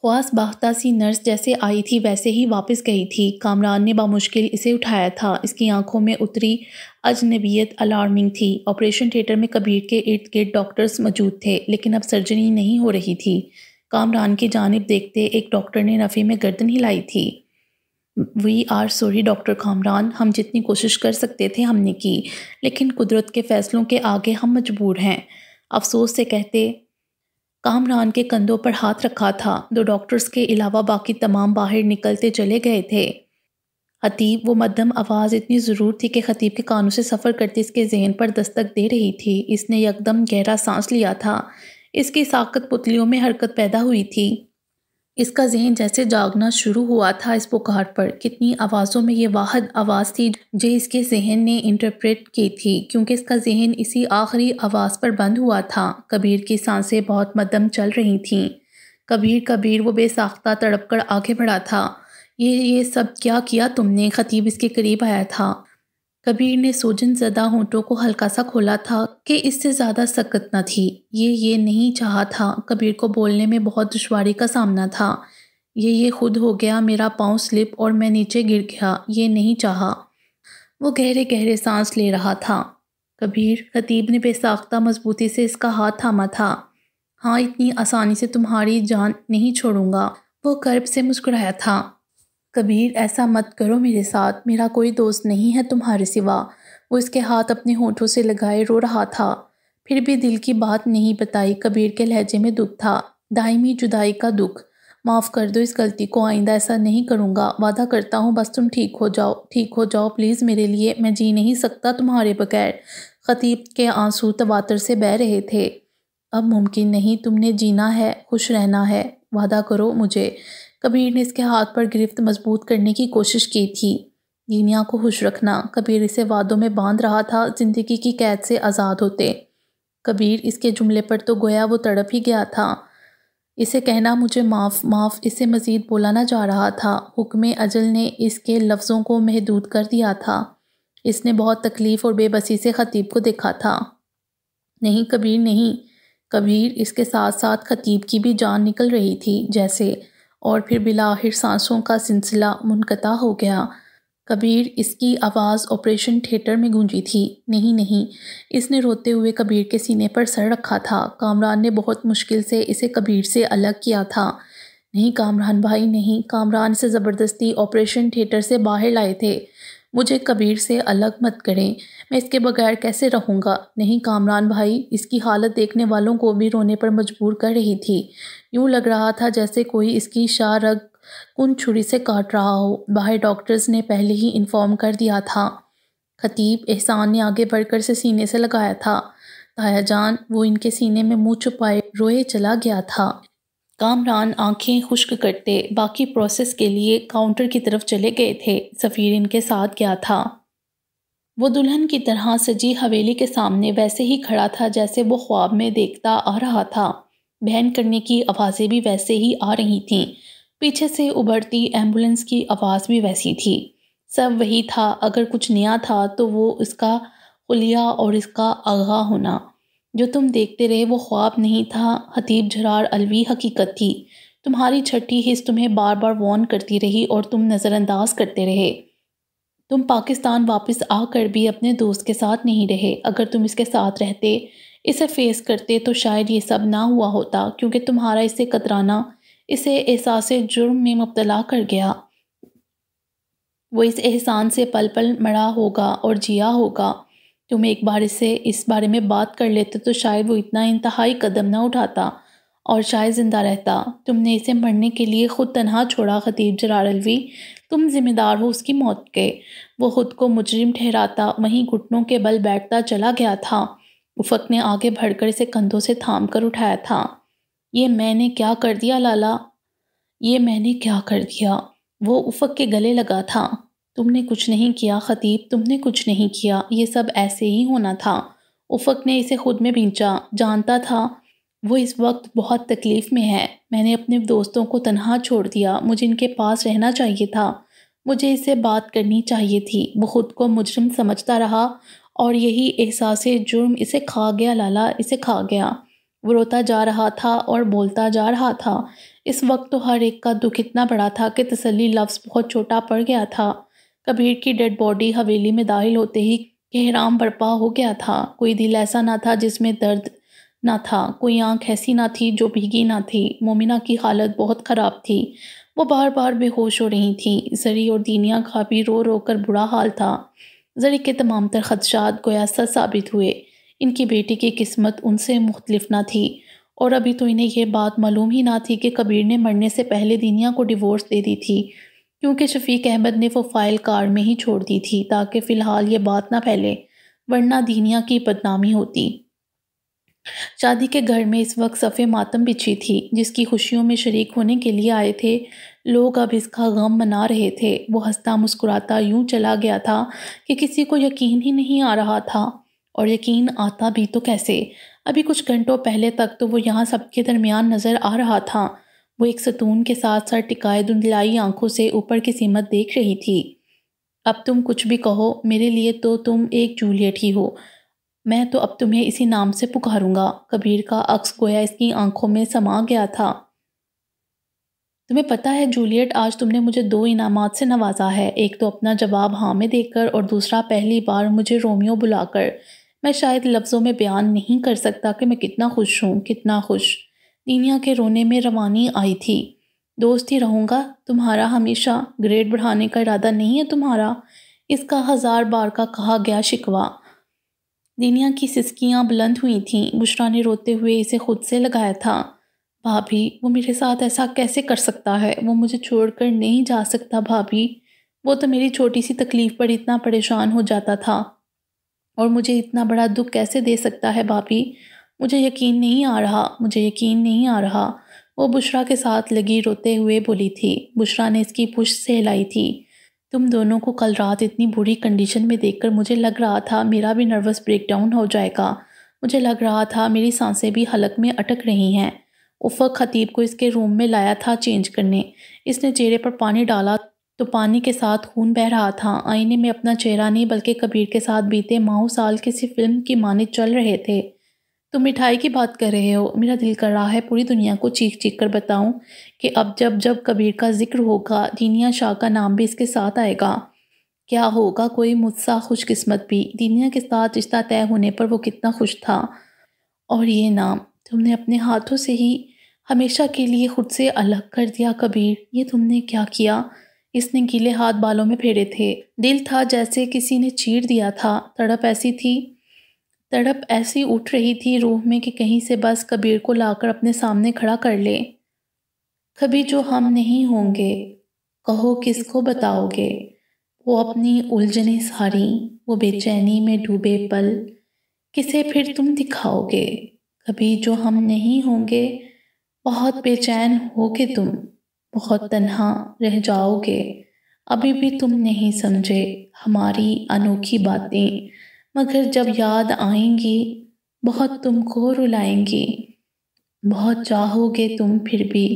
ख्वास बाख्ता सी नर्स जैसे आई थी वैसे ही वापस गई थी कामरान ने बामुश्किल इसे उठाया था इसकी आंखों में उतरी अजनबीयत अलार्मिंग थी ऑपरेशन थिएटर में कबीर के इर्द गिर्द डॉक्टर्स मौजूद थे लेकिन अब सर्जरी नहीं हो रही थी कामरान की जानब देखते एक डॉक्टर ने नफ़े में गर्दन हिलाई थी we are sorry doctor Kamran हम जितनी कोशिश कर सकते थे हमने की लेकिन कुदरत के फ़ैसलों के आगे हम मजबूर हैं अफसोस से कहते कामरान के कंधों पर हाथ रखा था दो तो डॉक्टर्स के अलावा बाकी तमाम बाहर निकलते चले गए थे हतीब वो मध्यम आवाज़ इतनी ज़रूर थी कि खतीब के कानों से सफ़र करते इसके जहन पर दस्तक दे रही थी इसने यकदम गहरा सांस लिया था इसकी साकत पुतलियों में हरकत पैदा हुई थी इसका जहन जैसे जागना शुरू हुआ था इस पुकार पर कितनी आवाज़ों में ये वाहद आवाज़ थी जो इसके जहन ने इंटरप्रेट की थी क्योंकि इसका जहन इसी आखिरी आवाज़ पर बंद हुआ था कबीर की सांसें बहुत मदम चल रही थीं कबीर कबीर वो बेसाख्ता तड़प कर आगे बढ़ा था ये ये सब क्या किया तुमने खतीब इसके करीब आया था कबीर ने सोजन जदा होंठों को हल्का सा खोला था कि इससे ज़्यादा सख्त न थी ये ये नहीं चाहा था कबीर को बोलने में बहुत दुशारी का सामना था ये ये खुद हो गया मेरा पाँव स्लिप और मैं नीचे गिर गया ये नहीं चाहा वो गहरे गहरे सांस ले रहा था कबीर खतीब ने बेसाख्ता मजबूती से इसका हाथ थामा था हाँ इतनी आसानी से तुम्हारी जान नहीं छोड़ूंगा वो कर्ब से मुस्कुराया था कबीर ऐसा मत करो मेरे साथ मेरा कोई दोस्त नहीं है तुम्हारे सिवा वो इसके हाथ अपने होठों से लगाए रो रहा था फिर भी दिल की बात नहीं बताई कबीर के लहजे में दुख था दायमी जुदाई का दुख माफ़ कर दो इस गलती को आइंदा ऐसा नहीं करूँगा वादा करता हूँ बस तुम ठीक हो जाओ ठीक हो जाओ प्लीज़ मेरे लिए मैं जी नहीं सकता तुम्हारे बगैर खतीब के आंसू तबातर से बह रहे थे अब मुमकिन नहीं तुमने जीना है खुश रहना है वादा करो मुझे कबीर ने इसके हाथ पर गिरफ्त मजबूत करने की कोशिश की थी दीनिया को खुश रखना कबीर इसे वादों में बांध रहा था ज़िंदगी की कैद से आज़ाद होते कबीर इसके जुमले पर तो गोया वो तड़प ही गया था इसे कहना मुझे माफ़ माफ़ इसे मज़ीद ना जा रहा था हुक्म अजल ने इसके लफ्ज़ों को महदूद कर दिया था इसने बहुत तकलीफ़ और बेबसी से ख़तीब को देखा था नहीं कबीर नहीं कबीर इसके साथ साथ ख़तीब की भी जान निकल रही थी जैसे और फिर बिलाहिर सांसों का सिलसिला मुनक़ता हो गया कबीर इसकी आवाज़ ऑपरेशन थिएटर में गूंजी थी नहीं नहीं इसने रोते हुए कबीर के सीने पर सर रखा था कामरान ने बहुत मुश्किल से इसे कबीर से अलग किया था नहीं कामरान भाई नहीं कामरान से ज़बरदस्ती ऑपरेशन थिएटर से बाहर लाए थे मुझे कबीर से अलग मत करें मैं इसके बगैर कैसे रहूँगा नहीं कामरान भाई इसकी हालत देखने वालों को भी रोने पर मजबूर कर रही थी यूं लग रहा था जैसे कोई इसकी शारग कुन छुरी से काट रहा हो बाहर डॉक्टर्स ने पहले ही इन्फॉर्म कर दिया था खतीब एहसान ने आगे बढ़कर से सीने से लगाया था ताया जान वो इनके सीने में मुँह छुपाए रोए चला गया था कामरान आंखें खुश्क करते बाकी प्रोसेस के लिए काउंटर की तरफ चले गए थे सफ़ीर इनके साथ गया था वो दुल्हन की तरह सजी हवेली के सामने वैसे ही खड़ा था जैसे वो ख्वाब में देखता आ रहा था बहन करने की आवाज़ें भी वैसे ही आ रही थीं पीछे से उभरती एम्बुलेंस की आवाज़ भी वैसी थी सब वही था अगर कुछ नया था तो वो उसका खुलिया और इसका आगा होना जो तुम देखते रहे वो ख्वाब नहीं था हतीब जरार अलवी हकीकत थी तुम्हारी छठी हिस्स तुम्हें बार बार वॉर्न करती रही और तुम नज़रअंदाज करते रहे तुम पाकिस्तान वापस आकर भी अपने दोस्त के साथ नहीं रहे अगर तुम इसके साथ रहते इसे फेस करते तो शायद ये सब ना हुआ होता क्योंकि तुम्हारा इसे कतराना इसे एहसास जुर्म में मुबतला कर गया वो इस एहसान से पल पल मरा होगा और जिया होगा तुम एक बार इसे इस बारे में बात कर लेते तो शायद वो इतना इंतहाई कदम ना उठाता और शायद ज़िंदा रहता तुमने इसे मरने के लिए ख़ुद तनहा छोड़ा खतीब जरारलवी तुम जिम्मेदार हो उसकी मौत के वो ख़ुद को मुजरिम ठहराता वहीं घुटनों के बल बैठता चला गया था उफक ने आगे बढ़कर इसे कंधों से थाम कर उठाया था ये मैंने क्या कर दिया लाला ये मैंने क्या कर दिया वो उफक के गले लगा था तुमने कुछ नहीं किया खतीब तुमने कुछ नहीं किया ये सब ऐसे ही होना था उफक ने इसे खुद में बींचा जानता था वो इस वक्त बहुत तकलीफ़ में है मैंने अपने दोस्तों को तनहा छोड़ दिया मुझे इनके पास रहना चाहिए था मुझे इससे बात करनी चाहिए थी वो खुद को मुजरम समझता रहा और यही एहसास जुर्म इसे खा गया लाला इसे खा गया वो रोता जा रहा था और बोलता जा रहा था इस वक्त तो हर एक का दुख इतना बड़ा था कि तसली लफ्ज़ बहुत छोटा पड़ गया था कबीर की डेड बॉडी हवेली में दाखिल होते ही कहराम बरपा हो गया था कोई दिल ऐसा ना था जिसमें दर्द ना था कोई आंख ऐसी ना थी जो भीगी ना थी मोमिना की हालत बहुत ख़राब थी वो बार बार बेहोश हो रही थी जरी और दीनिया का भी रो रो कर बुरा हाल था जरिक के तमाम तर खदशात गोयासा साबित हुए इनकी बेटी की किस्मत उनसे मुख्तलिफ ना थी और अभी तो इन्हें यह बात मालूम ही ना थी कि कबीर ने मरने से पहले दीनिया को डिवोर्स दे दी थी क्योंकि शफीक अहमद ने वो फाइल कार में ही छोड़ दी थी ताकि फ़िलहाल ये बात ना फैले वरना दीनिया की बदनामी होती शादी के घर में इस वक्त सफ़े मातम बिछी थी जिसकी खुशियों में शरीक होने के लिए आए थे लोग अब इसका गम मना रहे थे वो हंसता मुस्कुराता यूं चला गया था कि किसी को यकीन ही नहीं आ रहा था और यकीन आता भी तो कैसे अभी कुछ घंटों पहले तक तो वो यहाँ सबके दरमियान नज़र आ रहा था वो एक सतून के साथ साथ टिकाए धुंधलाई आंखों से ऊपर की सीमत देख रही थी अब तुम कुछ भी कहो मेरे लिए तो तुम एक जूलियट ही हो मैं तो अब तुम्हें इसी नाम से पुकारूंगा कबीर का अक्स गोया इसकी आंखों में समा गया था तुम्हें पता है जूलियट आज तुमने मुझे दो इनाम से नवाजा है एक तो अपना जवाब हाँ में देकर और दूसरा पहली बार मुझे रोमियो बुलाकर मैं शायद लफ्ज़ों में बयान नहीं कर सकता कि मैं कितना खुश हूँ कितना खुश दीनिया के रोने में रवानी आई थी दोस्त ही रहूँगा तुम्हारा हमेशा ग्रेड बढ़ाने का इरादा नहीं है तुम्हारा इसका हज़ार बार का कहा गया शिकवा दीनिया की सिस्कियाँ बुलंद हुई थीं बुशरा ने रोते हुए इसे खुद से लगाया था भाभी वो मेरे साथ ऐसा कैसे कर सकता है वो मुझे छोड़कर नहीं जा सकता भाभी वो तो मेरी छोटी सी तकलीफ़ पर इतना परेशान हो जाता था और मुझे इतना बड़ा दुख कैसे दे सकता है भाभी मुझे यकीन नहीं आ रहा मुझे यकीन नहीं आ रहा वो बुशरा के साथ लगी रोते हुए बोली थी बुशरा ने इसकी पुश से हिलाई थी तुम दोनों को कल रात इतनी बुरी कंडीशन में देखकर मुझे लग रहा था मेरा भी नर्वस ब्रेकडाउन हो जाएगा मुझे लग रहा था मेरी सांसें भी हलक में अटक रही हैं उफ़क ख़तीब को इसके रूम में लाया था चेंज करने इसने चेहरे पर पानी डाला तो पानी के साथ खून बह रहा था आईने में अपना चेहरा नहीं बल्कि कबीर के साथ बीते माओ साल किसी फिल्म की माने चल रहे थे तुम मिठाई की बात कर रहे हो मेरा दिल कर रहा है पूरी दुनिया को चीख चीख कर बताऊं कि अब जब जब कबीर का जिक्र होगा दीनिया शाह का नाम भी इसके साथ आएगा क्या होगा कोई मुझसा खुशकस्मत भी दीनिया के साथ रिश्ता तय होने पर वो कितना खुश था और ये नाम तुमने अपने हाथों से ही हमेशा के लिए खुद से अलग कर दिया कबीर ये तुमने क्या किया इसने गीले हाथ बालों में फेरे थे दिल था जैसे किसी ने चीर दिया था तड़प ऐसी थी तड़प ऐसी उठ रही थी रूह में कि कहीं से बस कबीर को लाकर अपने सामने खड़ा कर ले कभी जो हम नहीं होंगे कहो किसको बताओगे वो अपनी उलझने सारी वो बेचैनी में डूबे पल किसे फिर तुम दिखाओगे कभी जो हम नहीं होंगे बहुत बेचैन होगे तुम बहुत तन्हा रह जाओगे अभी भी तुम नहीं समझे हमारी अनोखी बातें मगर जब याद आएंगी बहुत तुमको रुलाएंगी बहुत चाहोगे तुम फिर भी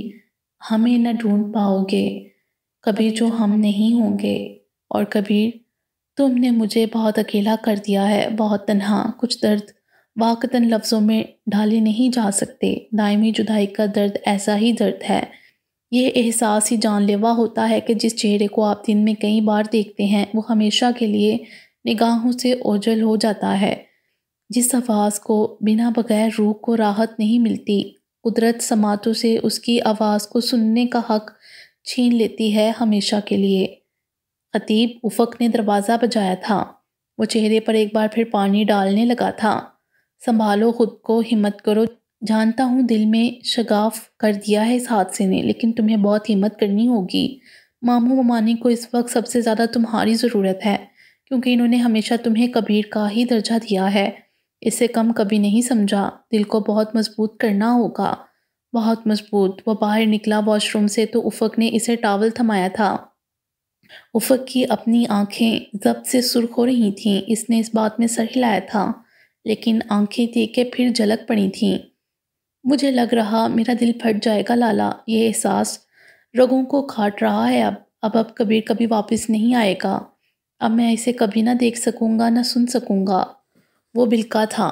हमें न ढूंढ पाओगे कभी जो हम नहीं होंगे और कभी तुमने मुझे बहुत अकेला कर दिया है बहुत तन्हा कुछ दर्द वाकतन लफ्ज़ों में ढाले नहीं जा सकते दायमी जुदाई का दर्द ऐसा ही दर्द है यह एहसास ही जानलेवा होता है कि जिस चेहरे को आप दिन में कई बार देखते हैं वो हमेशा के लिए निगाहों से ओझल हो जाता है जिस आवाज़ को बिना बगैर रूह को राहत नहीं मिलती कुदरत समातों से उसकी आवाज़ को सुनने का हक छीन लेती है हमेशा के लिए खतीब उफक ने दरवाज़ा बजाया था वो चेहरे पर एक बार फिर पानी डालने लगा था संभालो खुद को हिम्मत करो जानता हूँ दिल में शगाफ कर दिया है इस हादसे ने लेकिन तुम्हें बहुत हिम्मत करनी होगी मामू ममानी को इस वक्त सबसे ज़्यादा तुम्हारी ज़रूरत है क्योंकि इन्होंने हमेशा तुम्हें कबीर का ही दर्जा दिया है इससे कम कभी नहीं समझा दिल को बहुत मजबूत करना होगा बहुत मजबूत वह बाहर निकला वॉशरूम से तो उफक ने इसे टावल थमाया था उफक की अपनी आंखें जब से सुर्ख हो रही थीं इसने इस बात में सर हिलाया था लेकिन आंखें तीखे फिर झलक पड़ी थीं मुझे लग रहा मेरा दिल फट जाएगा लाला ये एहसास रगों को खाट रहा है अब अब अब कबीर कभी वापस नहीं आएगा अब मैं इसे कभी ना देख सकूँगा ना सुन सकूँगा वो बिलका था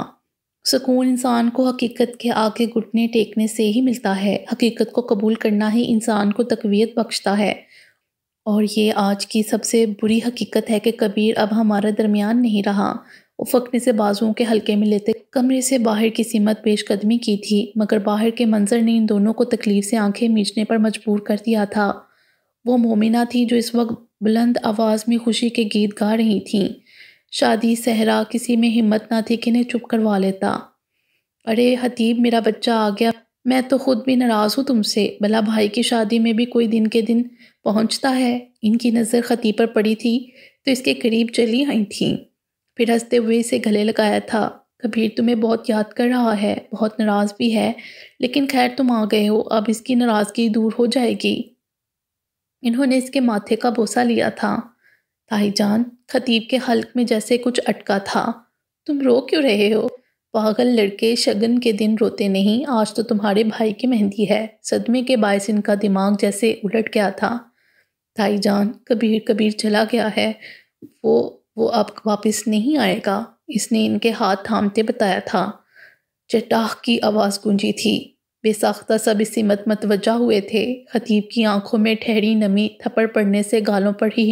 सुकून इंसान को हकीकत के आगे घुटने टेकने से ही मिलता है हकीकत को कबूल करना ही इंसान को तकवीत बख्शता है और ये आज की सबसे बुरी हकीकत है कि कबीर अब हमारे दरमियान नहीं रहा उफक से बाजुओं के हल्के में लेते कमरे से बाहर की सीमत पेशकदमी की थी मगर बाहर के मंजर ने इन दोनों को तकलीफ से आंखें मीचने पर मजबूर कर दिया था वो मोमिना थी जो इस वक्त बुलंद आवाज़ में खुशी के गीत गा रही थी शादी सहरा किसी में हिम्मत ना थी कि इन्हें चुप करवा लेता अरे हतीब मेरा बच्चा आ गया मैं तो खुद भी नाराज़ हूँ तुमसे भला भाई की शादी में भी कोई दिन के दिन पहुँचता है इनकी नज़र खती पर पड़ी थी तो इसके करीब चली आई थी फिर हंसते हुए इसे गले लगाया था कबीर तुम्हें बहुत याद कर रहा है बहुत नाराज़ भी है लेकिन खैर तुम आ गए हो अब इसकी नाराज़गी दूर हो जाएगी इन्होंने इसके माथे का बोसा लिया था ताई जान खतीब के हल्क में जैसे कुछ अटका था तुम रो क्यों रहे हो पागल लड़के शगन के दिन रोते नहीं आज तो तुम्हारे भाई की मेहंदी है सदमे के बायस इनका दिमाग जैसे उलट गया था ताई जान कबीर कबीर चला गया है वो वो अब वापस नहीं आएगा इसने इनके हाथ थामते बताया था चटाह की आवाज़ गूंजी थी बेसाख्ता सब इसी मत मतवजा हुए थे खतीब की आंखों में ठहरी नमी थप्पड़ पड़ने से गालों पर ही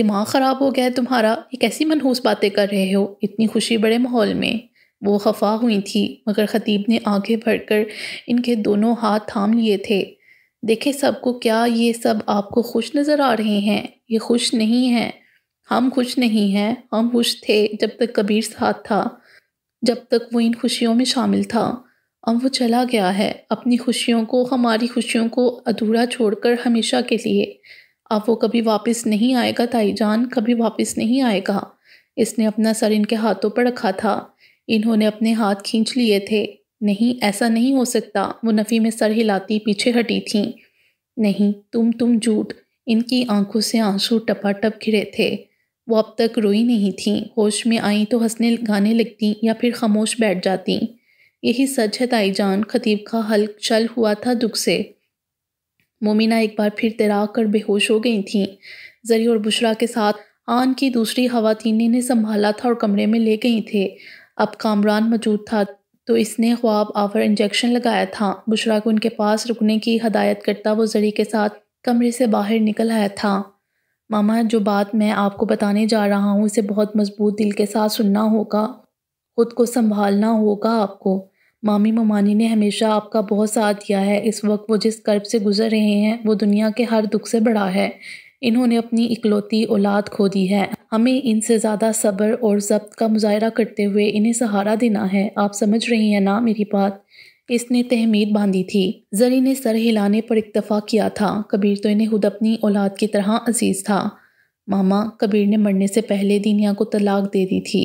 दिमाग ख़राब हो गया है तुम्हारा ये कैसी मनहूस बातें कर रहे हो इतनी खुशी बड़े माहौल में वो खफा हुई थी मगर ख़तीब ने आगे बढ़कर इनके दोनों हाथ थाम लिए थे देखे सबको क्या ये सब आपको खुश नज़र आ रहे हैं ये खुश नहीं हैं हम खुश नहीं हैं हम खुश थे जब तक कबीर साथ था जब तक वो इन खुशियों में शामिल था अब वो चला गया है अपनी खुशियों को हमारी खुशियों को अधूरा छोड़कर हमेशा के लिए अब वो कभी वापस नहीं आएगा ताईजान कभी वापस नहीं आएगा इसने अपना सर इनके हाथों पर रखा था इन्होंने अपने हाथ खींच लिए थे नहीं ऐसा नहीं हो सकता वो नफ़ी में सर हिलाती पीछे हटी थी नहीं तुम तुम झूठ इनकी आंखों से आंसू टपा टप गिरे थे वो अब तक रोई नहीं थी होश में आई तो हंसने गाने लगती या फिर खामोश बैठ जाती यही सच है ताईजान खतीब का हल चल हुआ था दुख से मोमिना एक बार फिर तैराक कर बेहोश हो गई थी जरी और बुशरा के साथ आन की दूसरी खातने ने संभाला था और कमरे में ले गई थे अब कामरान मौजूद था तो इसने ख्वाब आवर इंजेक्शन लगाया था बुशरा को उनके पास रुकने की हदायत करता वो जरी के साथ कमरे से बाहर निकल आया था मामा जो बात मैं आपको बताने जा रहा हूँ इसे बहुत मजबूत दिल के साथ सुनना होगा ख़ुद को संभालना होगा आपको मामी ममानी ने हमेशा आपका बहुत साथ दिया है इस वक्त वो जिस कर्ब से गुज़र रहे हैं वो दुनिया के हर दुख से बड़ा है इन्होंने अपनी इकलौती औलाद खो दी है हमें इनसे ज़्यादा सब्र और जब्त का मुजाहरा करते हुए इन्हें सहारा देना है आप समझ रही हैं ना मेरी बात इसने तहमीद बांधी थी जरी ने सर हिलाने पर इतफ़ा किया था कबीर तो इन्हें खुद अपनी औलाद की तरह अजीज़ था मामा कबीर ने मरने से पहले दीनिया को तलाक दे दी थी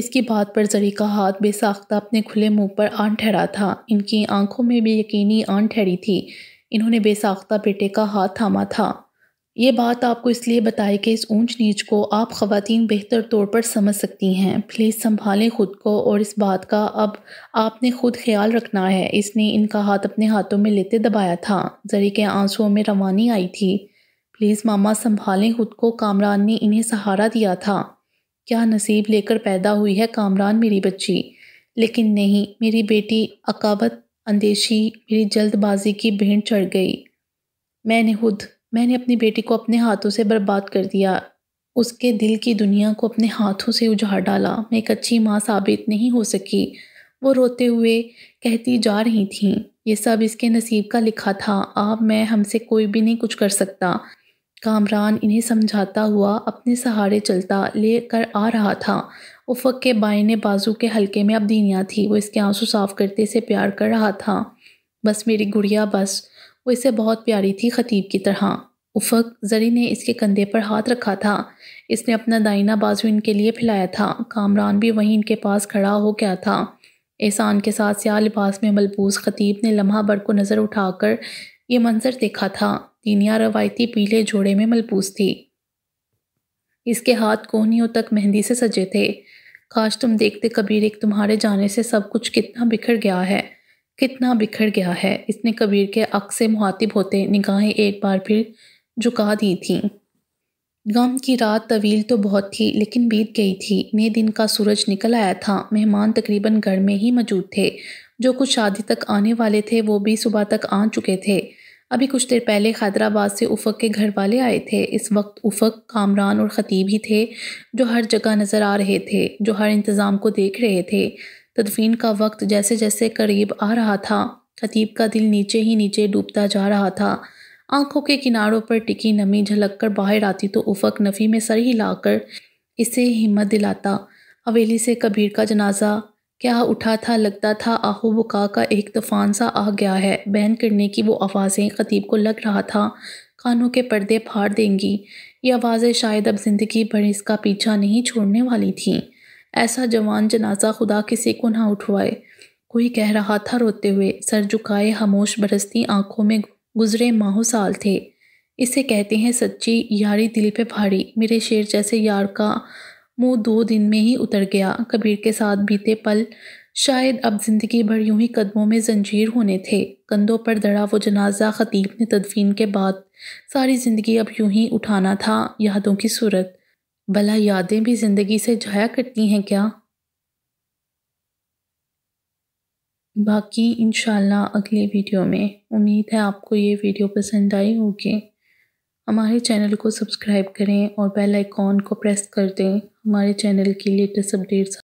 इसकी बात पर जरी का हाथ बेसाख्ता अपने खुले मुंह पर आन ठहरा था इनकी आंखों में भी यकीनी आन ठहरी थी इन्होंने बेसाख्ता बेटे का हाथ थामा था ये बात आपको इसलिए बताए कि इस ऊंच नीच को आप खातन बेहतर तौर पर समझ सकती हैं प्लीज़ संभालें ख़ुद को और इस बात का अब आपने ख़ुद ख्याल रखना है इसने इनका हाथ अपने हाथों में लेते दबाया था जरी के आंसुओं में रवानी आई थी प्लीज़ मामा संभालें ख़ुद को कामरान ने इन्हें सहारा दिया था क्या नसीब लेकर पैदा हुई है कामरान मेरी बच्ची लेकिन नहीं मेरी बेटी अकावत अंदेशी मेरी जल्दबाजी की भेंट चढ़ गई मैंने खुद मैंने अपनी बेटी को अपने हाथों से बर्बाद कर दिया उसके दिल की दुनिया को अपने हाथों से उजाड़ डाला मैं एक अच्छी माँ साबित नहीं हो सकी वो रोते हुए कहती जा रही थी ये सब इसके नसीब का लिखा था आप मैं हमसे कोई भी नहीं कुछ कर सकता कामरान इन्हें समझाता हुआ अपने सहारे चलता ले कर आ रहा था उफक के ने बाजू के हल्के में अब दीनिया थी वो इसके आंसू साफ करते से प्यार कर रहा था बस मेरी गुड़िया बस वो इसे बहुत प्यारी थी ख़तीब की तरह उफक जरी ने इसके कंधे पर हाथ रखा था इसने अपना दाइना बाजू इनके लिए फैलाया था कामरान भी वहीं इनके पास खड़ा हो गया था एहसान के साथ स्या लिबास में मलबूस खतीब ने लम्हा भर को नज़र उठाकर ये मंजर देखा था दीनिया रवायती पीले जोड़े में मलबूस थी इसके हाथ कोहनियों तक मेहंदी से सजे थे काश तुम देखते कबीर एक तुम्हारे जाने से सब कुछ कितना बिखर गया है कितना बिखर गया है इसने कबीर के अक से मुहातिब होते निगाहें एक बार फिर झुका दी थीं गम की रात तवील तो बहुत थी लेकिन बीत गई थी नए दिन का सूरज निकल आया था मेहमान तकरीबन घर में ही मौजूद थे जो कुछ शादी तक आने वाले थे वो भी सुबह तक आ चुके थे अभी कुछ देर पहले हैदराबाद से उफ़क के घर वाले आए थे इस वक्त उफ़क कामरान और ख़तीब ही थे जो हर जगह नज़र आ रहे थे जो हर इंतज़ाम को देख रहे थे तदफीन का वक्त जैसे जैसे करीब आ रहा था खतीब का दिल नीचे ही नीचे डूबता जा रहा था आंखों के किनारों पर टिकी नमी झलक कर बाहर आती तो उफक नफ़ी में सर ही लाकर इसे हिम्मत दिलाता हवेली से कबीर का जनाजा क्या उठा था लगता था आहो बुका का एक तूफान सा आ गया है बहन करने की वो आवाज़ें खतीब को लग रहा था कानों के पर्दे फाड़ देंगी ये आवाज़ें शायद अब ज़िंदगी भर इसका पीछा नहीं छोड़ने वाली थीं ऐसा जवान जनाजा खुदा किसी को ना उठवाए कोई कह रहा था रोते हुए सर झुकाए खामोश बरसती आंखों में गुजरे माहो साल थे इसे कहते हैं सच्ची यारी दिल पे भारी मेरे शेर जैसे यार का मुंह दो दिन में ही उतर गया कबीर के साथ बीते पल शायद अब जिंदगी भर यूं ही कदमों में जंजीर होने थे कंधों पर दड़ा वो जनाजा खतीब ने तदफीन के बाद सारी ज़िंदगी अब यूं ही उठाना था यादों की सूरत भला यादें भी जिंदगी से जाया करती हैं क्या बाकी इंशाल्लाह अगले वीडियो में उम्मीद है आपको ये वीडियो पसंद आई होगी हमारे चैनल को सब्सक्राइब करें और बेल आइकॉन को प्रेस कर दें हमारे चैनल की लेटेस्ट अपडेट्स